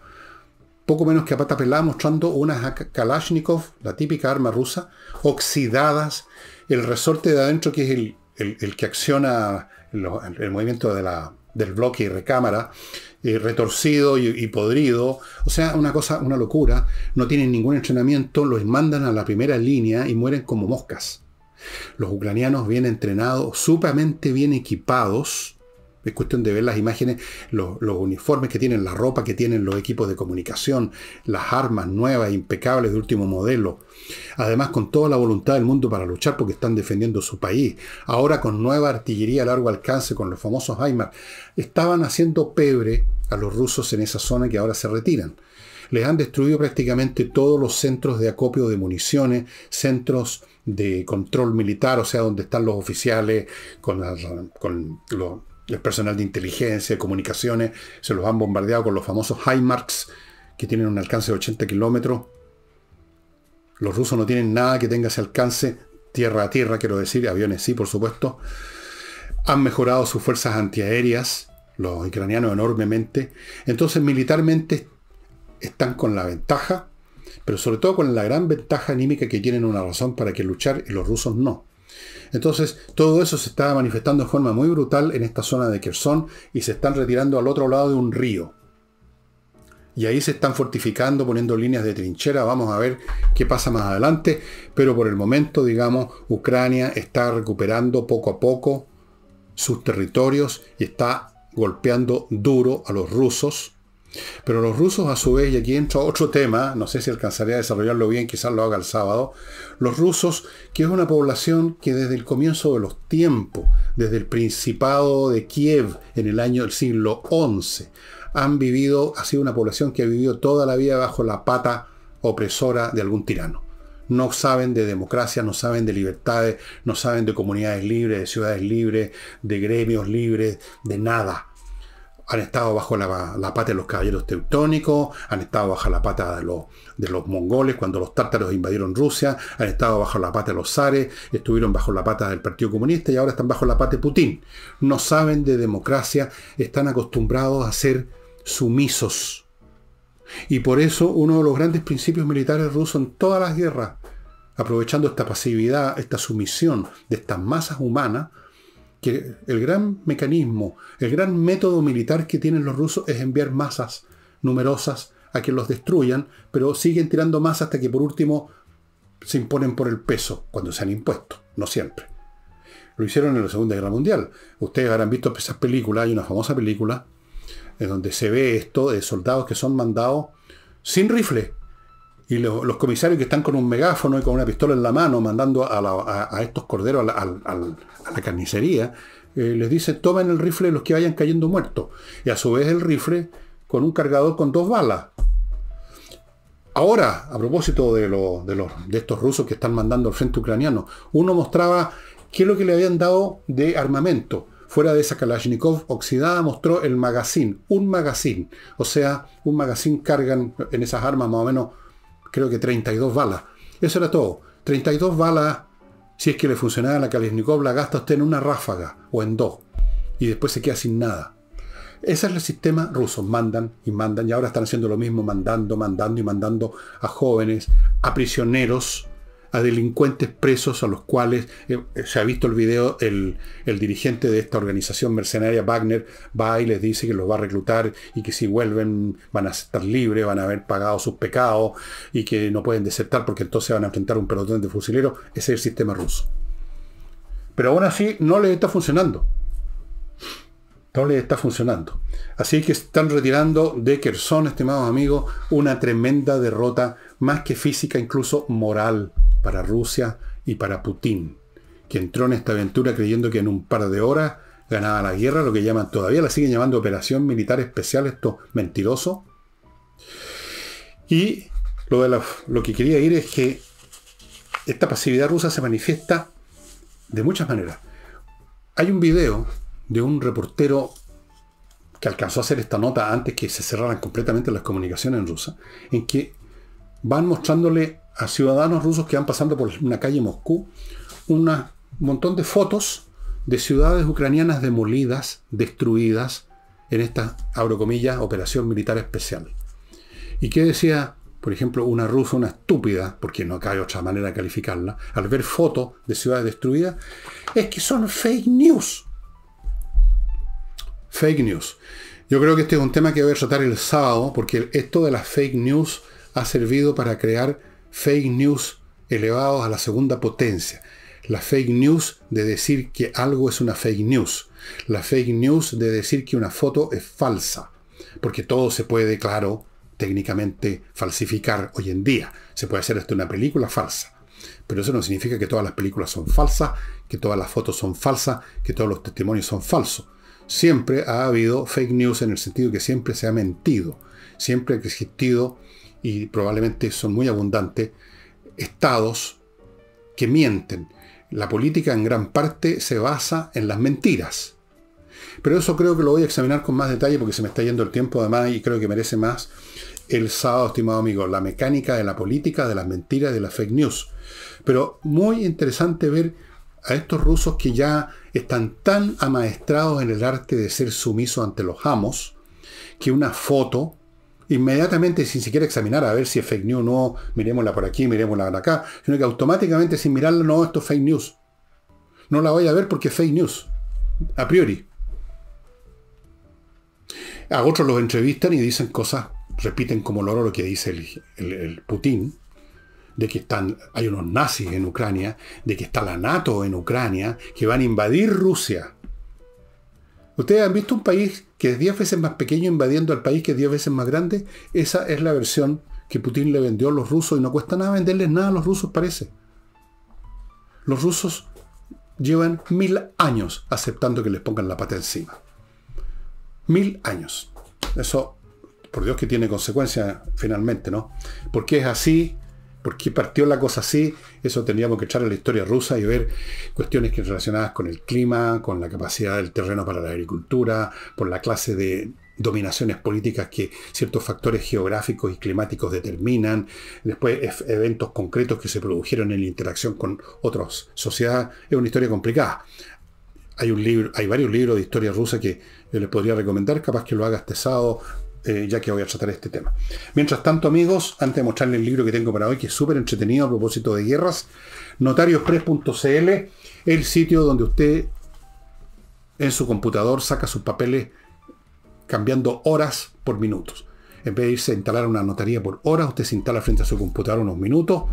poco menos que a pata pelada, mostrando unas Kalashnikov, la típica arma rusa, oxidadas, el resorte de adentro que es el, que acciona el, movimiento de del bloque y recámara, eh, retorcido y, podrido. O sea, una cosa, una locura. No tienen ningún entrenamiento, los mandan a la primera línea y mueren como moscas. Los ucranianos bien entrenados, sumamente bien equipados. Es cuestión de ver las imágenes, los, uniformes que tienen, la ropa que tienen, los equipos de comunicación, las armas nuevas, impecables de último modelo. Además, con toda la voluntad del mundo para luchar porque están defendiendo su país. Ahora con nueva artillería a largo alcance, con los famosos HIMARS. Estaban haciendo pebre a los rusos en esa zona que ahora se retiran les han destruido prácticamente todos los centros de acopio de municiones, centros de control militar, o sea, donde están los oficiales con, con el personal de inteligencia, comunicaciones, se los han bombardeado con los famosos HIMARS, que tienen un alcance de 80 kilómetros. Los rusos no tienen nada que tenga ese alcance, tierra a tierra, quiero decir, aviones sí, por supuesto. Han mejorado sus fuerzas antiaéreas, los ucranianos enormemente. Entonces, militarmente están con la ventaja pero sobre todo con la gran ventaja anímica que tienen una razón para que luchar y los rusos no. Entonces, todo eso se está manifestando de forma muy brutal en esta zona de Kherson y se están retirando al otro lado de un río. Y ahí se están fortificando, poniendo líneas de trinchera. Vamos a ver qué pasa más adelante. Pero por el momento, digamos, Ucrania está recuperando poco a poco sus territorios y está golpeando duro a los rusos pero los rusos a su vez, y aquí entra otro tema, no sé si alcanzaré a desarrollarlo bien, quizás lo haga el sábado, los rusos, que es una población que desde el comienzo de los tiempos, desde el Principado de Kiev en el año del siglo XI, han vivido, ha sido una población que ha vivido toda la vida bajo la pata opresora de algún tirano. No saben de democracia, no saben de libertades, no saben de comunidades libres, de ciudades libres, de gremios libres, de nada han estado bajo la, pata de los caballeros teutónicos, han estado bajo la pata de los, de los mongoles cuando los tártaros invadieron Rusia, han estado bajo la pata de los zares, estuvieron bajo la pata del Partido Comunista y ahora están bajo la pata de Putin. No saben de democracia, están acostumbrados a ser sumisos. Y por eso uno de los grandes principios militares rusos en todas las guerras, aprovechando esta pasividad, esta sumisión de estas masas humanas, el gran mecanismo, el gran método militar que tienen los rusos es enviar masas numerosas a que los destruyan, pero siguen tirando masas hasta que por último se imponen por el peso, cuando se han impuesto, no siempre. Lo hicieron en la Segunda Guerra Mundial. Ustedes habrán visto esas películas, hay una famosa película en donde se ve esto de soldados que son mandados sin rifle, y los comisarios que están con un megáfono y con una pistola en la mano mandando a, estos corderos a la, carnicería, eh, les dice tomen el rifle los que vayan cayendo muertos. Y a su vez el rifle con un cargador con dos balas. Ahora, a propósito de, los, de estos rusos que están mandando al frente ucraniano, uno mostraba qué es lo que le habían dado de armamento. Fuera de esa Kalashnikov oxidada mostró el magazine, un magazine. O sea, un magazine cargan en esas armas más o menos creo que 32 balas. Eso era todo. 32 balas, si es que le funcionaba la Kalashnikov, la gasta usted en una ráfaga o en dos. Y después se queda sin nada. Ese es el sistema ruso. Mandan y mandan. Y ahora están haciendo lo mismo, mandando, mandando y mandando a jóvenes, a prisioneros a delincuentes presos a los cuales eh, eh, se ha visto el video, el, dirigente de esta organización mercenaria, Wagner, va y les dice que los va a reclutar y que si vuelven van a estar libres, van a haber pagado sus pecados y que no pueden desertar porque entonces van a enfrentar un pelotón de fusileros. Ese es el sistema ruso. Pero aún así no les está funcionando no está funcionando. Así que están retirando de Kherson, estimados amigos, una tremenda derrota, más que física, incluso moral, para Rusia y para Putin, que entró en esta aventura creyendo que en un par de horas ganaba la guerra, lo que llaman todavía, la siguen llamando operación militar especial, esto mentiroso. Y lo, lo que quería ir es que esta pasividad rusa se manifiesta de muchas maneras. Hay un video de un reportero que alcanzó a hacer esta nota antes que se cerraran completamente las comunicaciones en rusa, en que van mostrándole a ciudadanos rusos que van pasando por una calle Moscú un montón de fotos de ciudades ucranianas demolidas, destruidas en esta, abro comillas, operación militar especial. ¿Y que decía, por ejemplo, una rusa, una estúpida, porque no hay otra manera de calificarla, al ver fotos de ciudades destruidas? Es que son fake news. Fake news. Yo creo que este es un tema que voy a tratar el sábado, porque esto de las fake news ha servido para crear fake news elevados a la segunda potencia. La fake news de decir que algo es una fake news. La fake news de decir que una foto es falsa. Porque todo se puede, claro, técnicamente falsificar hoy en día. Se puede hacer esto una película falsa. Pero eso no significa que todas las películas son falsas, que todas las fotos son falsas, que todos los testimonios son falsos siempre ha habido fake news en el sentido que siempre se ha mentido, siempre ha existido, y probablemente son muy abundantes, estados que mienten. La política en gran parte se basa en las mentiras. Pero eso creo que lo voy a examinar con más detalle porque se me está yendo el tiempo además y creo que merece más el sábado, estimado amigo, la mecánica de la política, de las mentiras, de las fake news. Pero muy interesante ver a estos rusos que ya están tan amaestrados en el arte de ser sumiso ante los amos, que una foto, inmediatamente sin siquiera examinar a ver si es fake news o no, miremosla por aquí, miremosla por acá, sino que automáticamente sin mirarla, no, esto es fake news. No la voy a ver porque es fake news, a priori. A otros los entrevistan y dicen cosas, repiten como loro lo que dice el Putin, de que están, hay unos nazis en Ucrania, de que está la NATO en Ucrania, que van a invadir Rusia. Ustedes han visto un país que es 10 veces más pequeño invadiendo al país que es 10 veces más grande. Esa es la versión que Putin le vendió a los rusos y no cuesta nada venderles nada a los rusos, parece. Los rusos llevan mil años aceptando que les pongan la pata encima. Mil años. Eso, por Dios que tiene consecuencias finalmente, ¿no? Porque es así por qué partió la cosa así, eso tendríamos que echar a la historia rusa y ver cuestiones que relacionadas con el clima, con la capacidad del terreno para la agricultura, por la clase de dominaciones políticas que ciertos factores geográficos y climáticos determinan, después eventos concretos que se produjeron en la interacción con otras sociedades, es una historia complicada. Hay, un libro, hay varios libros de historia rusa que les podría recomendar, capaz que lo hagas este sábado, eh, ya que voy a tratar este tema. Mientras tanto, amigos, antes de mostrarles el libro que tengo para hoy, que es súper entretenido a propósito de guerras, notariospress.cl, el sitio donde usted en su computador saca sus papeles cambiando horas por minutos. En vez de irse a instalar una notaría por horas, usted se instala frente a su computador unos minutos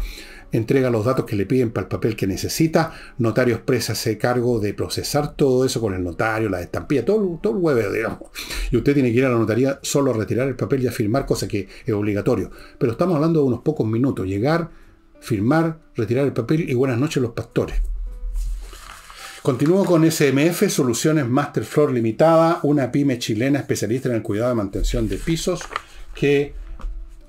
entrega los datos que le piden para el papel que necesita, notario expresa ese cargo de procesar todo eso con el notario, la estampilla, todo, todo el digamos. Y usted tiene que ir a la notaría solo a retirar el papel y a firmar, cosa que es obligatorio. Pero estamos hablando de unos pocos minutos, llegar, firmar, retirar el papel y buenas noches los pastores. Continúo con SMF, Soluciones Masterfloor Limitada, una pyme chilena especialista en el cuidado de mantención de pisos que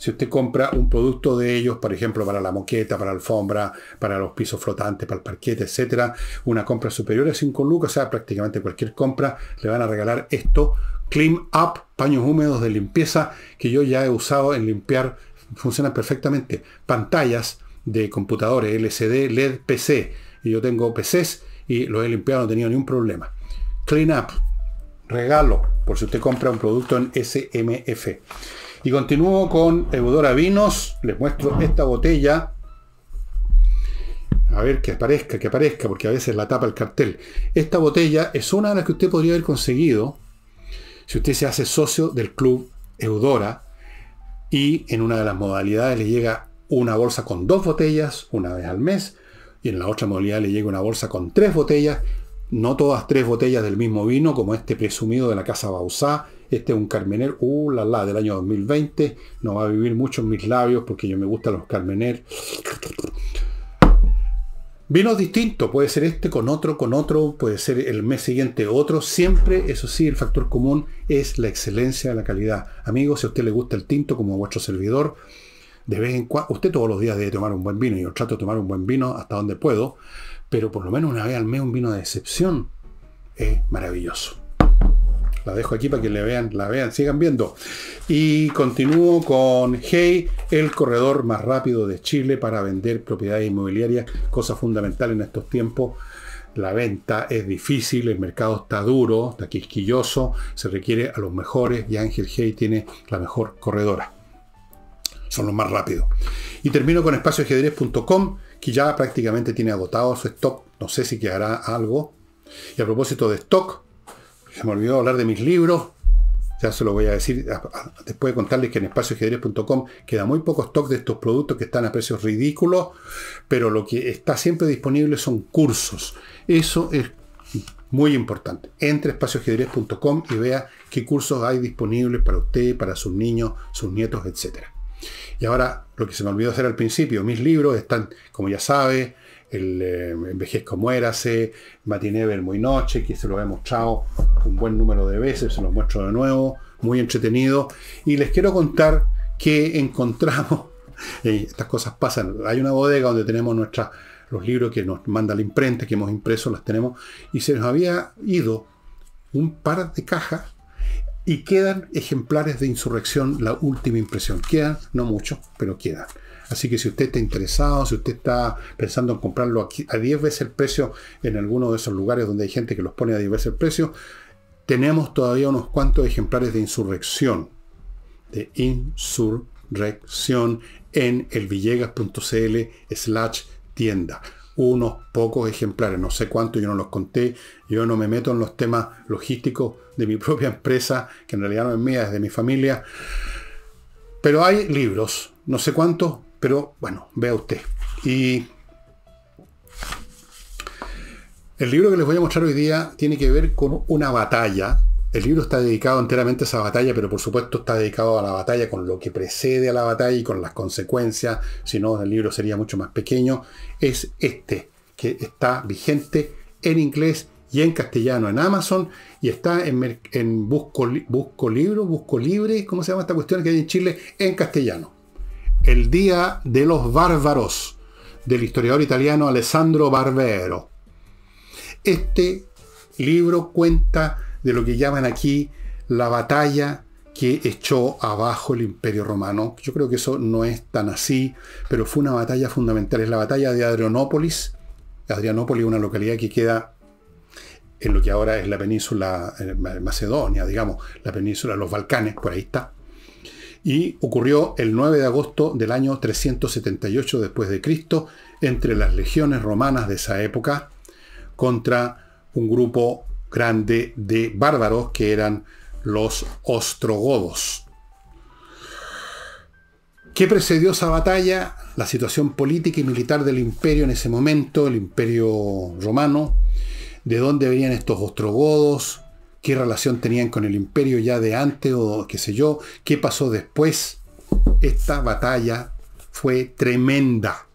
si usted compra un producto de ellos, por ejemplo, para la moqueta, para la alfombra, para los pisos flotantes, para el parquete, etc. una compra superior a 5 lucas, o sea, prácticamente cualquier compra, le van a regalar esto. Clean Up, paños húmedos de limpieza, que yo ya he usado en limpiar, Funciona perfectamente. Pantallas de computadores, LCD, LED, PC. Y yo tengo PCs y los he limpiado, no he tenido ningún problema. Clean Up, regalo, por si usted compra un producto en SMF. Y continúo con Eudora Vinos. Les muestro esta botella. A ver que aparezca, que aparezca, porque a veces la tapa el cartel. Esta botella es una de las que usted podría haber conseguido si usted se hace socio del club Eudora y en una de las modalidades le llega una bolsa con dos botellas una vez al mes y en la otra modalidad le llega una bolsa con tres botellas, no todas tres botellas del mismo vino como este presumido de la Casa Bausá, este es un Carmener, uh, la la, del año 2020. No va a vivir mucho en mis labios porque yo me gusta los Carmener. Vinos distintos, puede ser este con otro, con otro, puede ser el mes siguiente otro. Siempre, eso sí, el factor común es la excelencia de la calidad. Amigos, si a usted le gusta el tinto como a vuestro servidor, de vez en cuando, usted todos los días debe tomar un buen vino, y yo trato de tomar un buen vino hasta donde puedo, pero por lo menos una vez al mes un vino de excepción es maravilloso. La dejo aquí para que le vean, la vean, sigan viendo. Y continúo con Hey, el corredor más rápido de Chile para vender propiedades inmobiliarias, cosa fundamental en estos tiempos. La venta es difícil, el mercado está duro, está quisquilloso, se requiere a los mejores y Ángel Hey tiene la mejor corredora. Son los más rápidos. Y termino con espacioajedrez.com, que ya prácticamente tiene agotado su stock. No sé si quedará algo. Y a propósito de stock, me olvidó hablar de mis libros. Ya se lo voy a decir después de contarles que en espacioajedrez.com queda muy poco stock de estos productos que están a precios ridículos, pero lo que está siempre disponible son cursos. Eso es muy importante. Entre espacioajedrez.com y vea qué cursos hay disponibles para usted, para sus niños, sus nietos, etcétera. Y ahora, lo que se me olvidó hacer al principio, mis libros están, como ya sabe, el eh, Envejezco Muérase, Matinever Muy Noche, que se lo he mostrado un buen número de veces, se los muestro de nuevo, muy entretenido. Y les quiero contar que encontramos, estas cosas pasan, hay una bodega donde tenemos nuestras, los libros que nos manda la imprenta, que hemos impreso, las tenemos, y se nos había ido un par de cajas y quedan ejemplares de Insurrección, la última impresión. Quedan, no muchos, pero quedan. Así que si usted está interesado, si usted está pensando en comprarlo aquí a 10 veces el precio en alguno de esos lugares donde hay gente que los pone a 10 veces el precio, tenemos todavía unos cuantos ejemplares de insurrección. De insurrección en elvillegas.cl slash tienda. Unos pocos ejemplares, no sé cuántos, yo no los conté. Yo no me meto en los temas logísticos de mi propia empresa, que en realidad no es mía, es de mi familia. Pero hay libros, no sé cuántos, pero bueno, vea usted. Y el libro que les voy a mostrar hoy día tiene que ver con una batalla. El libro está dedicado enteramente a esa batalla, pero por supuesto está dedicado a la batalla con lo que precede a la batalla y con las consecuencias. Si no, el libro sería mucho más pequeño. Es este, que está vigente en inglés y en castellano en Amazon y está en, en Busco, Busco Libro, Busco Libre, ¿cómo se llama esta cuestión que hay en Chile? En castellano el Día de los Bárbaros, del historiador italiano Alessandro Barbero. Este libro cuenta de lo que llaman aquí la batalla que echó abajo el imperio romano. Yo creo que eso no es tan así, pero fue una batalla fundamental. Es la batalla de Adrianópolis. Adrianópolis es una localidad que queda en lo que ahora es la península eh, Macedonia, digamos, la península de los Balcanes, por ahí está y ocurrió el 9 de agosto del año 378 después de Cristo entre las legiones romanas de esa época contra un grupo grande de bárbaros que eran los ostrogodos. ¿Qué precedió esa batalla? La situación política y militar del imperio en ese momento, el imperio romano, de dónde venían estos ostrogodos, qué relación tenían con el imperio ya de antes o qué sé yo, qué pasó después. Esta batalla fue tremenda.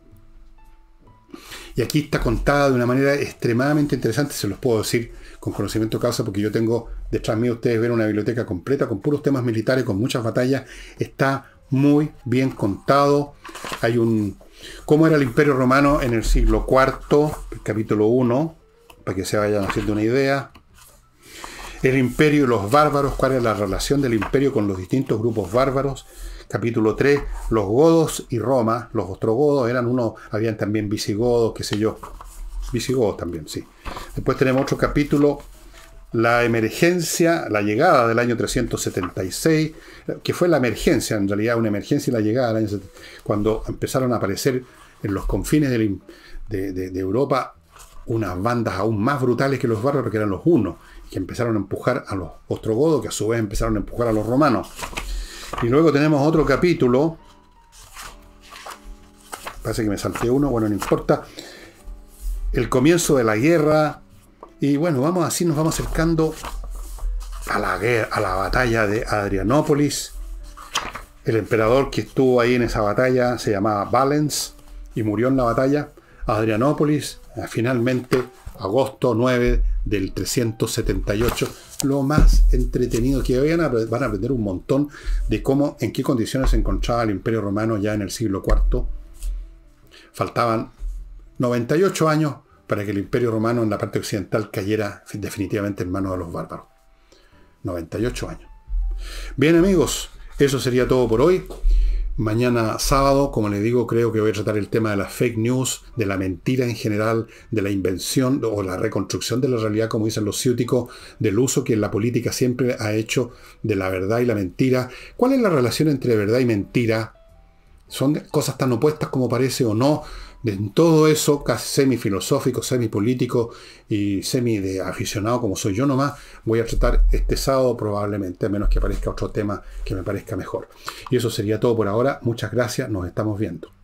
Y aquí está contada de una manera extremadamente interesante, se los puedo decir con conocimiento causa, porque yo tengo detrás mío, ustedes ver una biblioteca completa con puros temas militares, con muchas batallas. Está muy bien contado. Hay un. ¿Cómo era el Imperio Romano en el siglo IV? capítulo 1, para que se vayan haciendo una idea el imperio y los bárbaros, cuál es la relación del imperio con los distintos grupos bárbaros. Capítulo 3, los godos y Roma, los ostrogodos eran uno habían también visigodos, qué sé yo, visigodos también, sí. Después tenemos otro capítulo, la emergencia, la llegada del año 376, que fue la emergencia, en realidad una emergencia y la llegada del año cuando empezaron a aparecer en los confines de, de Europa unas bandas aún más brutales que los bárbaros, que eran los unos que empezaron a empujar a los ostrogodos, que a su vez empezaron a empujar a los romanos. Y luego tenemos otro capítulo. Parece que me salté uno, bueno, no importa. El comienzo de la guerra. Y bueno, vamos así, nos vamos acercando a la, guerra, a la batalla de Adrianópolis. El emperador que estuvo ahí en esa batalla se llamaba Valens y murió en la batalla. Adrianópolis, eh, finalmente, agosto 9 del 378, lo más entretenido que hoy van a, van a aprender un montón de cómo, en qué condiciones se encontraba el Imperio Romano ya en el siglo IV. Faltaban 98 años para que el Imperio Romano en la parte occidental cayera definitivamente en manos de los bárbaros. 98 años. Bien amigos, eso sería todo por hoy. Mañana sábado, como le digo, creo que voy a tratar el tema de las fake news, de la mentira en general, de la invención o la reconstrucción de la realidad, como dicen los ciúticos, del uso que la política siempre ha hecho de la verdad y la mentira. ¿Cuál es la relación entre verdad y mentira? ¿Son cosas tan opuestas como parece o no? en todo eso, casi semi-filosófico, semi-político y semi de aficionado como soy yo nomás, voy a tratar este sábado probablemente, a menos que aparezca otro tema que me parezca mejor. Y eso sería todo por ahora. Muchas gracias, nos estamos viendo.